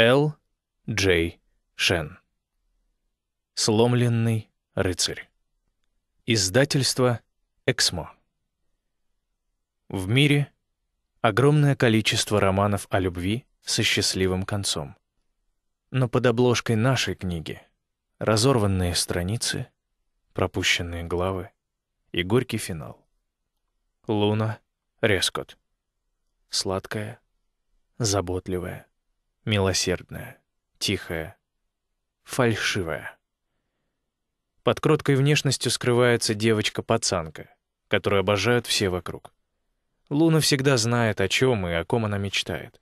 Л. Джей Шен. Сломленный рыцарь. Издательство Эксмо. В мире огромное количество романов о любви со счастливым концом. Но под обложкой нашей книги разорванные страницы, пропущенные главы и горький финал. Луна Рескот. Сладкая, заботливая, милосердная, тихая, фальшивая. Под кроткой внешностью скрывается девочка-пацанка, которую обожают все вокруг. Луна всегда знает, о чем и о ком она мечтает.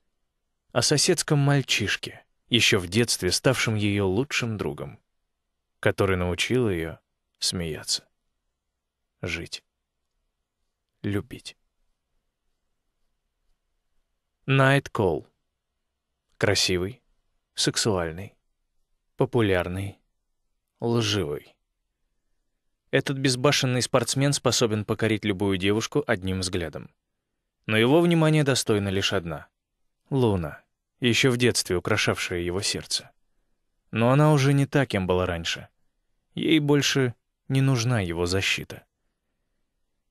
О соседском мальчишке, еще в детстве ставшем ее лучшим другом, который научил ее смеяться, жить, любить. Найт Колл Красивый, сексуальный, популярный, лживый. Этот безбашенный спортсмен способен покорить любую девушку одним взглядом. Но его внимание достойна лишь одна — Луна, еще в детстве украшавшая его сердце. Но она уже не та, кем была раньше. Ей больше не нужна его защита.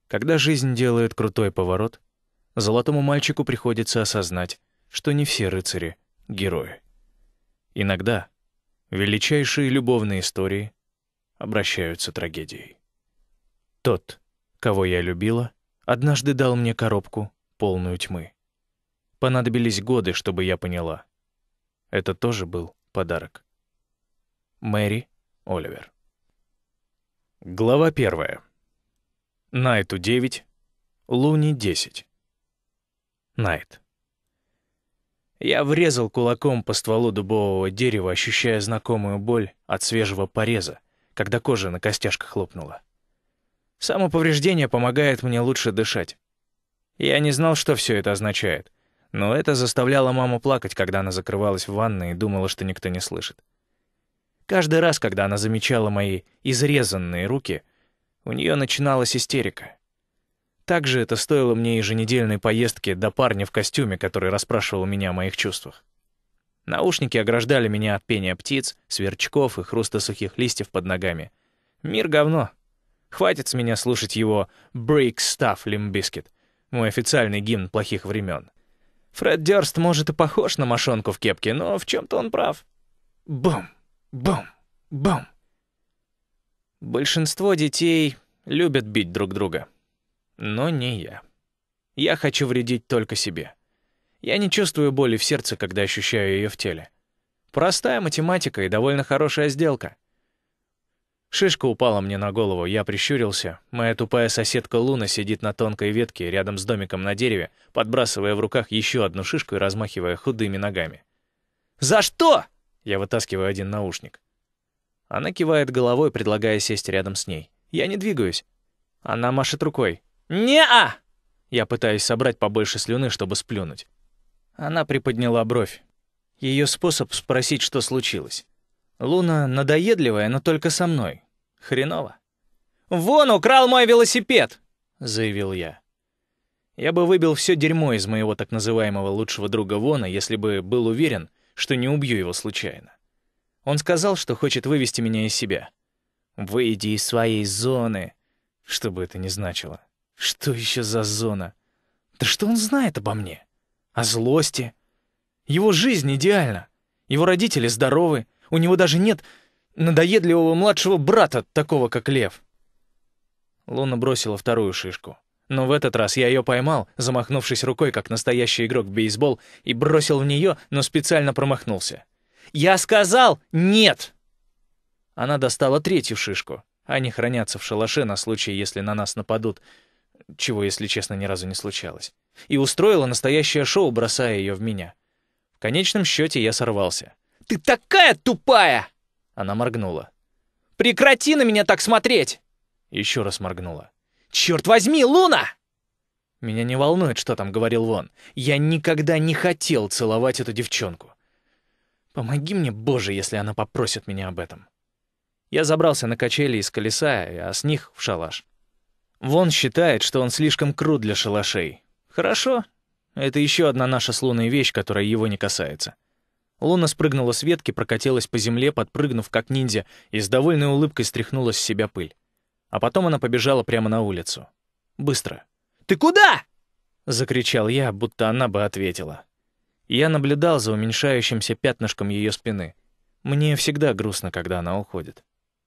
Когда жизнь делает крутой поворот, золотому мальчику приходится осознать, что не все рыцари герои. Иногда величайшие любовные истории обращаются трагедией. Тот, кого я любила, однажды дал мне коробку, полную тьмы. Понадобились годы, чтобы я поняла. Это тоже был подарок. Мэри Оливер. Глава первая. Найту 9, Луни 10. Найт. Я врезал кулаком по стволу дубового дерева, ощущая знакомую боль от свежего пореза, когда кожа на костяшках хлопнула. Самоповреждение помогает мне лучше дышать. Я не знал, что все это означает, но это заставляло маму плакать, когда она закрывалась в ванной и думала, что никто не слышит. Каждый раз, когда она замечала мои изрезанные руки, у нее начиналась истерика. Также это стоило мне еженедельной поездки до парня в костюме, который расспрашивал меня о моих чувствах. Наушники ограждали меня от пения птиц, сверчков и хруста сухих листьев под ногами. Мир говно. Хватит с меня слушать его «Break Stuff Limbiskit», мой официальный гимн плохих времен. Фред Дёрст, может, и похож на мошонку в кепке, но в чем то он прав. Бум, бум, бум. Большинство детей любят бить друг друга. Но не я. Я хочу вредить только себе. Я не чувствую боли в сердце, когда ощущаю ее в теле. Простая математика и довольно хорошая сделка. Шишка упала мне на голову, я прищурился. Моя тупая соседка Луна сидит на тонкой ветке рядом с домиком на дереве, подбрасывая в руках еще одну шишку и размахивая худыми ногами. «За что?» — я вытаскиваю один наушник. Она кивает головой, предлагая сесть рядом с ней. Я не двигаюсь. Она машет рукой. «Не-а!» Я пытаюсь собрать побольше слюны, чтобы сплюнуть. Она приподняла бровь. Ее способ спросить, что случилось. Луна надоедливая, но только со мной. Хреново. «Вон украл мой велосипед!» — заявил я. Я бы выбил все дерьмо из моего так называемого лучшего друга Вона, если бы был уверен, что не убью его случайно. Он сказал, что хочет вывести меня из себя. «Выйди из своей зоны», что бы это ни значило. Что еще за зона? Да что он знает обо мне? О злости? Его жизнь идеальна. Его родители здоровы. У него даже нет надоедливого младшего брата, такого как Лев. Луна бросила вторую шишку. Но в этот раз я ее поймал, замахнувшись рукой, как настоящий игрок в бейсбол, и бросил в нее, но специально промахнулся. «Я сказал нет!» Она достала третью шишку. Они хранятся в шалаше на случай, если на нас нападут — чего, если честно, ни разу не случалось, и устроила настоящее шоу, бросая ее в меня. В конечном счете я сорвался. «Ты такая тупая!» Она моргнула. «Прекрати на меня так смотреть!» Еще раз моргнула. «Черт возьми, Луна!» Меня не волнует, что там говорил Вон. Я никогда не хотел целовать эту девчонку. Помоги мне, Боже, если она попросит меня об этом. Я забрался на качели из колеса, а с них в шалаш. Вон считает, что он слишком крут для шалашей. Хорошо. Это еще одна наша с Луной вещь, которая его не касается. Луна спрыгнула с ветки, прокатилась по земле, подпрыгнув как ниндзя, и с довольной улыбкой стряхнула с себя пыль. А потом она побежала прямо на улицу. Быстро. «Ты куда?» — закричал я, будто она бы ответила. Я наблюдал за уменьшающимся пятнышком ее спины. Мне всегда грустно, когда она уходит.